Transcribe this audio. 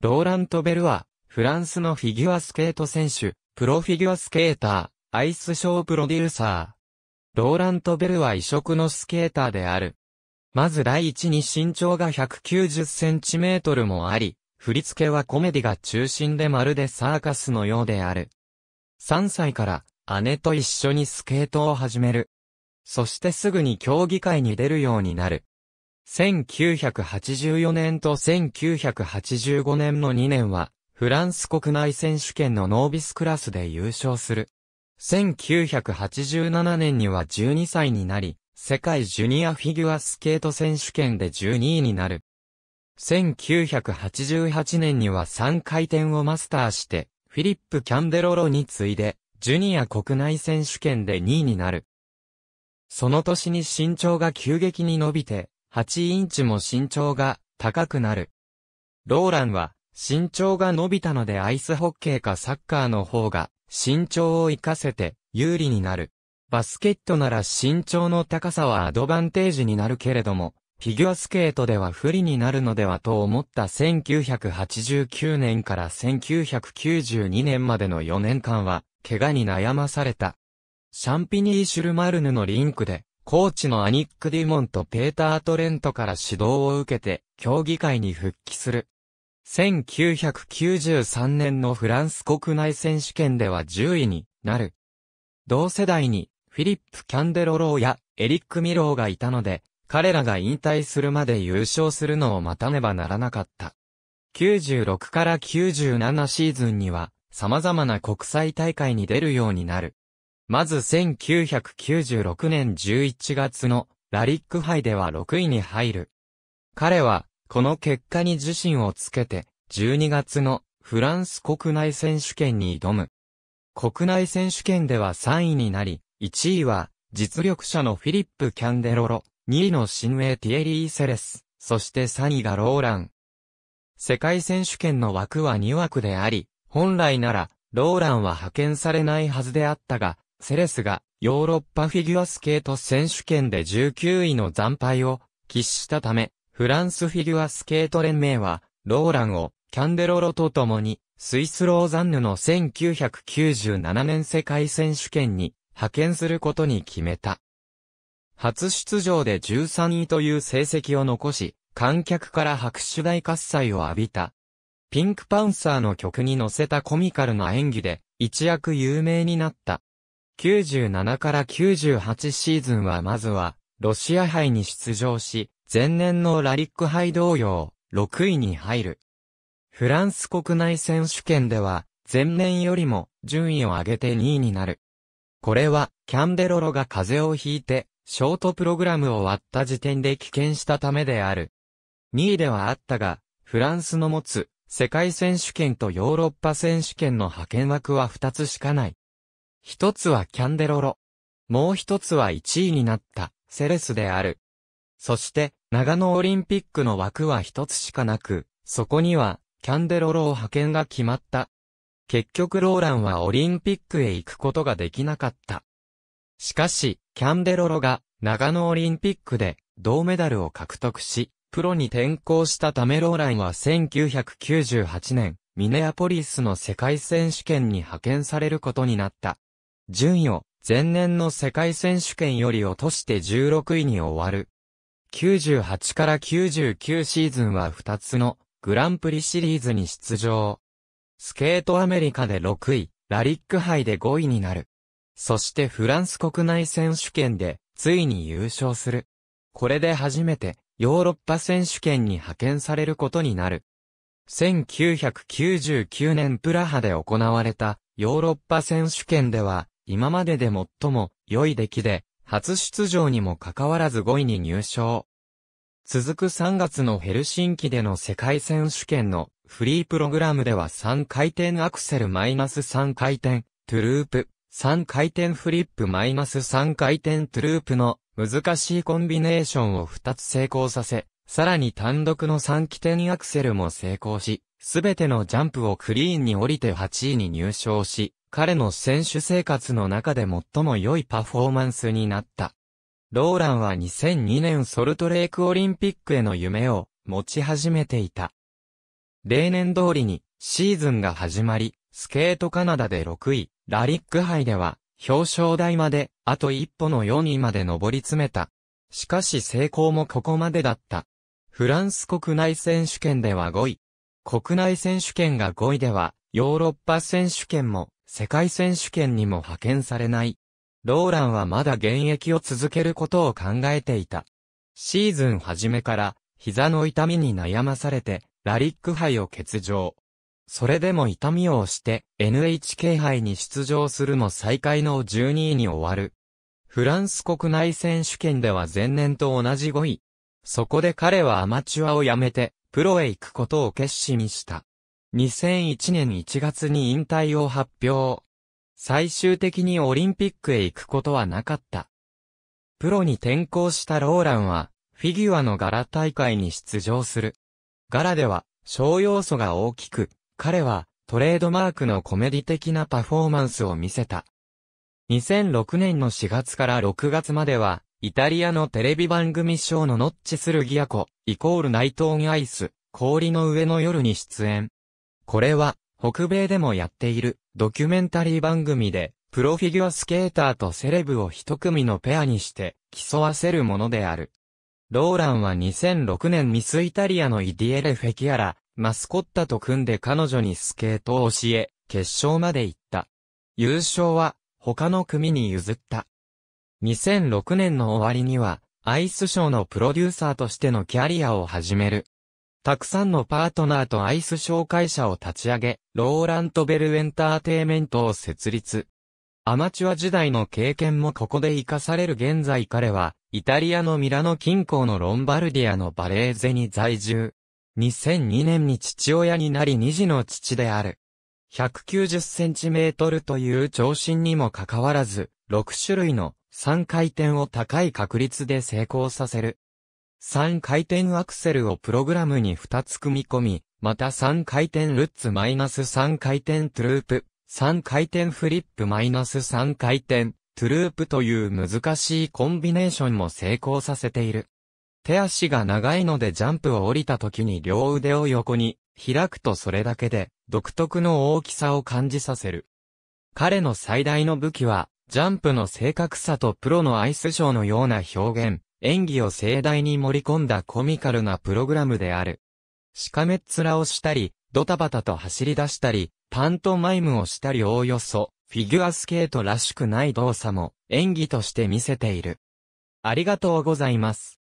ローラント・ベルは、フランスのフィギュアスケート選手、プロフィギュアスケーター、アイスショープロデューサー。ローラント・ベルは異色のスケーターである。まず第一に身長が190センチメートルもあり、振り付けはコメディが中心でまるでサーカスのようである。3歳から姉と一緒にスケートを始める。そしてすぐに競技会に出るようになる。1984年と1985年の2年は、フランス国内選手権のノービスクラスで優勝する。1987年には12歳になり、世界ジュニアフィギュアスケート選手権で12位になる。1988年には3回転をマスターして、フィリップ・キャンデロロに次いで、ジュニア国内選手権で2位になる。その年に身長が急激に伸びて、8インチも身長が高くなる。ローランは身長が伸びたのでアイスホッケーかサッカーの方が身長を活かせて有利になる。バスケットなら身長の高さはアドバンテージになるけれども、フィギュアスケートでは不利になるのではと思った1989年から1992年までの4年間は、怪我に悩まされた。シャンピニー・シュルマルヌのリンクで、コーチのアニック・ディモンとペーター・トレントから指導を受けて、競技会に復帰する。1993年のフランス国内選手権では10位になる。同世代にフィリップ・キャンデロローやエリック・ミローがいたので、彼らが引退するまで優勝するのを待たねばならなかった。96から97シーズンには様々な国際大会に出るようになる。まず1996年11月のラリック杯では6位に入る。彼は、この結果に自身をつけて、12月のフランス国内選手権に挑む。国内選手権では3位になり、1位は、実力者のフィリップ・キャンデロロ、2位の新鋭ティエリー・セレス、そして3位がローラン。世界選手権の枠は2枠であり、本来なら、ローランは派遣されないはずであったが、セレスがヨーロッパフィギュアスケート選手権で19位の惨敗を喫したため、フランスフィギュアスケート連盟は、ローランをキャンデロロと共に、スイスローザンヌの1997年世界選手権に派遣することに決めた。初出場で13位という成績を残し、観客から拍手大喝采を浴びた。ピンクパンサーの曲に乗せたコミカルな演技で一躍有名になった。97から98シーズンはまずは、ロシア杯に出場し、前年のラリック杯同様、6位に入る。フランス国内選手権では、前年よりも順位を上げて2位になる。これは、キャンデロロが風邪をひいて、ショートプログラムを割った時点で棄権したためである。2位ではあったが、フランスの持つ世界選手権とヨーロッパ選手権の派遣枠は2つしかない。一つはキャンデロロ。もう一つは一位になった、セレスである。そして、長野オリンピックの枠は一つしかなく、そこには、キャンデロロを派遣が決まった。結局ローランはオリンピックへ行くことができなかった。しかし、キャンデロロが長野オリンピックで銅メダルを獲得し、プロに転向したためローランは1998年、ミネアポリスの世界選手権に派遣されることになった。順位を前年の世界選手権より落として16位に終わる。98から99シーズンは2つのグランプリシリーズに出場。スケートアメリカで6位、ラリック杯で5位になる。そしてフランス国内選手権でついに優勝する。これで初めてヨーロッパ選手権に派遣されることになる。1999年プラハで行われたヨーロッパ選手権では今までで最も良い出来で、初出場にもかかわらず5位に入賞。続く3月のヘルシンキでの世界選手権のフリープログラムでは3回転アクセルマイナス3回転、トゥループ、3回転フリップマイナス3回転トゥループの難しいコンビネーションを2つ成功させ、さらに単独の3起点アクセルも成功し、すべてのジャンプをクリーンに降りて8位に入賞し、彼の選手生活の中で最も良いパフォーマンスになった。ローランは2002年ソルトレークオリンピックへの夢を持ち始めていた。例年通りにシーズンが始まり、スケートカナダで6位、ラリック杯では表彰台まであと一歩の4位まで上り詰めた。しかし成功もここまでだった。フランス国内選手権では5位。国内選手権が5位では、ヨーロッパ選手権も世界選手権にも派遣されない。ローランはまだ現役を続けることを考えていた。シーズン初めから膝の痛みに悩まされてラリック杯を欠場。それでも痛みを押して NHK 杯に出場するも最下位の12位に終わる。フランス国内選手権では前年と同じ5位。そこで彼はアマチュアを辞めてプロへ行くことを決心した。2001年1月に引退を発表。最終的にオリンピックへ行くことはなかった。プロに転向したローランは、フィギュアの柄大会に出場する。柄では、小要素が大きく、彼は、トレードマークのコメディ的なパフォーマンスを見せた。2006年の4月から6月までは、イタリアのテレビ番組ショーのノッチスルギアコ、イコールナイトオンアイス、氷の上の夜に出演。これは、北米でもやっている、ドキュメンタリー番組で、プロフィギュアスケーターとセレブを一組のペアにして、競わせるものである。ローランは2006年ミスイタリアのイディエレ・フェキアラ、マスコッタと組んで彼女にスケートを教え、決勝まで行った。優勝は、他の組に譲った。2006年の終わりには、アイスショーのプロデューサーとしてのキャリアを始める。たくさんのパートナーとアイス紹介者を立ち上げ、ローラント・ベルエンターテイメントを設立。アマチュア時代の経験もここで活かされる現在彼は、イタリアのミラノ近郊のロンバルディアのバレーゼに在住。2002年に父親になり2児の父である。190センチメートルという長身にもかかわらず、6種類の3回転を高い確率で成功させる3回転アクセルをプログラムに2つ組み込み、また3回転ルッツマイナス3回転トゥループ、3回転フリップマイナス3回転、トゥループという難しいコンビネーションも成功させている。手足が長いのでジャンプを降りた時に両腕を横に開くとそれだけで独特の大きさを感じさせる。彼の最大の武器はジャンプの正確さとプロのアイスショーのような表現、演技を盛大に盛り込んだコミカルなプログラムである。しかめっ面をしたり、ドタバタと走り出したり、パントマイムをしたりおおよそ、フィギュアスケートらしくない動作も演技として見せている。ありがとうございます。